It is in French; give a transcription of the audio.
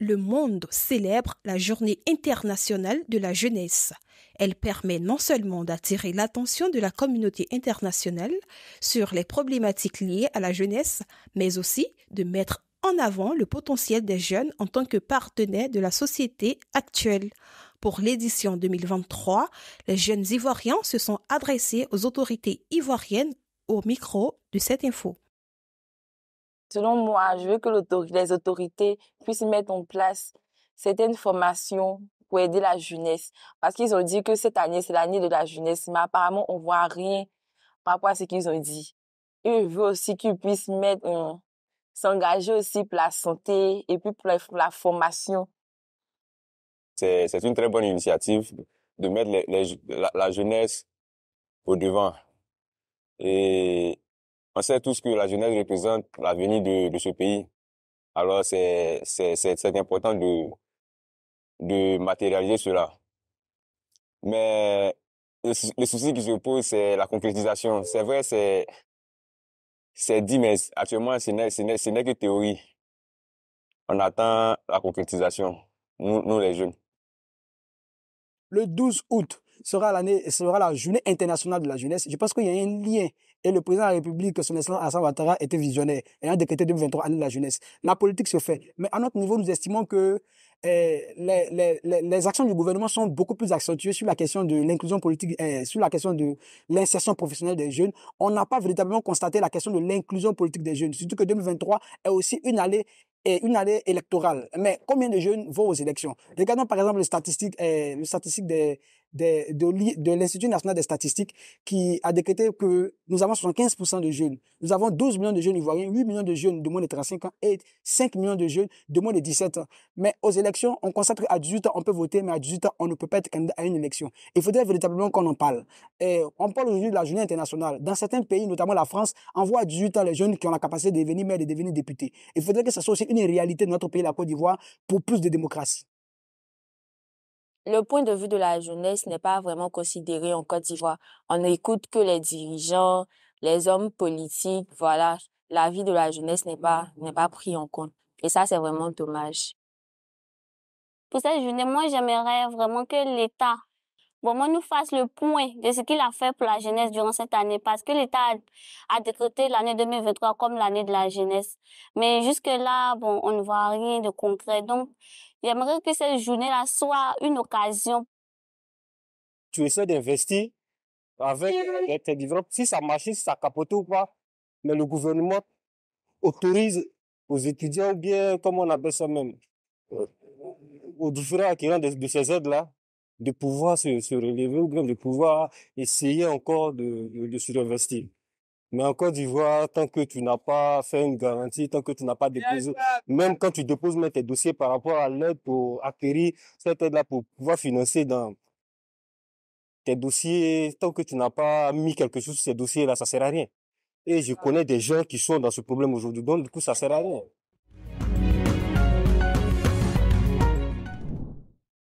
le monde célèbre la Journée internationale de la jeunesse. Elle permet non seulement d'attirer l'attention de la communauté internationale sur les problématiques liées à la jeunesse, mais aussi de mettre en avant le potentiel des jeunes en tant que partenaires de la société actuelle. Pour l'édition 2023, les jeunes Ivoiriens se sont adressés aux autorités ivoiriennes au micro de cette info selon moi, je veux que les autorités puissent mettre en place certaines formations pour aider la jeunesse. Parce qu'ils ont dit que cette année, c'est l'année de la jeunesse, mais apparemment, on voit rien par rapport à ce qu'ils ont dit. Ils je veux aussi qu'ils puissent mettre, s'engager aussi pour la santé et puis pour la, formation. C'est, c'est une très bonne initiative de mettre les, la, la jeunesse au devant. Et on sait tout ce que la jeunesse représente l'avenir de, de, ce pays. Alors c'est important de, de matérialiser cela. Mais le, souci qui se pose, c'est la concrétisation. C'est vrai, c'est c'est dit, mais actuellement, ce n'est que théorie. On attend la concrétisation, nous, nous les jeunes. Le 12 août, sera l'année, sera la journée internationale de la jeunesse. Je pense qu'il y a un lien. Et le président de la République, son excellence Hassan Ouattara, était visionnaire. Et a décrété 2023 année de la jeunesse. La politique se fait. Mais à notre niveau, nous estimons que eh, les, actions du gouvernement sont beaucoup plus accentuées sur la question de l'inclusion politique, eh, sur la question de l'insertion professionnelle des jeunes. On n'a pas véritablement constaté la question de l'inclusion politique des jeunes, surtout que 2023 est aussi une année et eh, une année électorale. Mais combien de jeunes vont aux élections Regardons par exemple les statistiques, eh, les statistiques des, de, l'Institut national des statistiques qui a décrété que nous avons 75% de jeunes. Nous avons 12 millions de jeunes ivoiriens, 8 millions de jeunes de moins de 35 ans et 5 millions de jeunes de moins de 17 ans. Mais aux élections, on constate qu'à 18 ans, on peut voter, mais à 18 ans, on ne peut pas être candidat à une élection. Il faudrait véritablement qu'on en parle. Et on parle aujourd'hui de la journée internationale. Dans certains pays, notamment la France, on voit à 18 ans les jeunes qui ont la capacité de devenir maire, de devenir députés. Il faudrait que ça soit aussi une réalité de notre pays, la Côte d'Ivoire, pour plus de démocratie le point de vue de la jeunesse n'est pas vraiment considéré en Côte d'Ivoire. On n'écoute que les dirigeants, les hommes politiques, voilà. La vie de la jeunesse n'est pas, n'est pas pris en compte. Et ça, c'est vraiment dommage. Pour cette journée, moi, j'aimerais vraiment que l'État vraiment nous fasse le point de ce qu'il a fait pour la jeunesse durant cette année, parce que l'État a, décrété l'année 2023 comme l'année de la jeunesse. Mais jusque-là, bon, on ne voit rien de concret. Donc, j'aimerais que cette journée-là soit une occasion. Tu essaies d'investir avec tes développements. si ça marche, si ça capote ou pas, mais le gouvernement autorise aux étudiants ou bien, comme on appelle ça même, aux différents acquérants de ces aides-là, de pouvoir se, relever ou bien de pouvoir essayer encore de, se réinvestir. Mais en Côte d'Ivoire, tant que tu n'as pas fait une garantie, tant que tu n'as pas déposé, même quand tu déposes tes dossiers par rapport à l'aide pour acquérir cette aide-là pour pouvoir financer dans tes dossiers, tant que tu n'as pas mis quelque chose sur ces dossiers-là, ça sert à rien. Et je connais des gens qui sont dans ce problème aujourd'hui. Donc, du coup, ça sert à rien.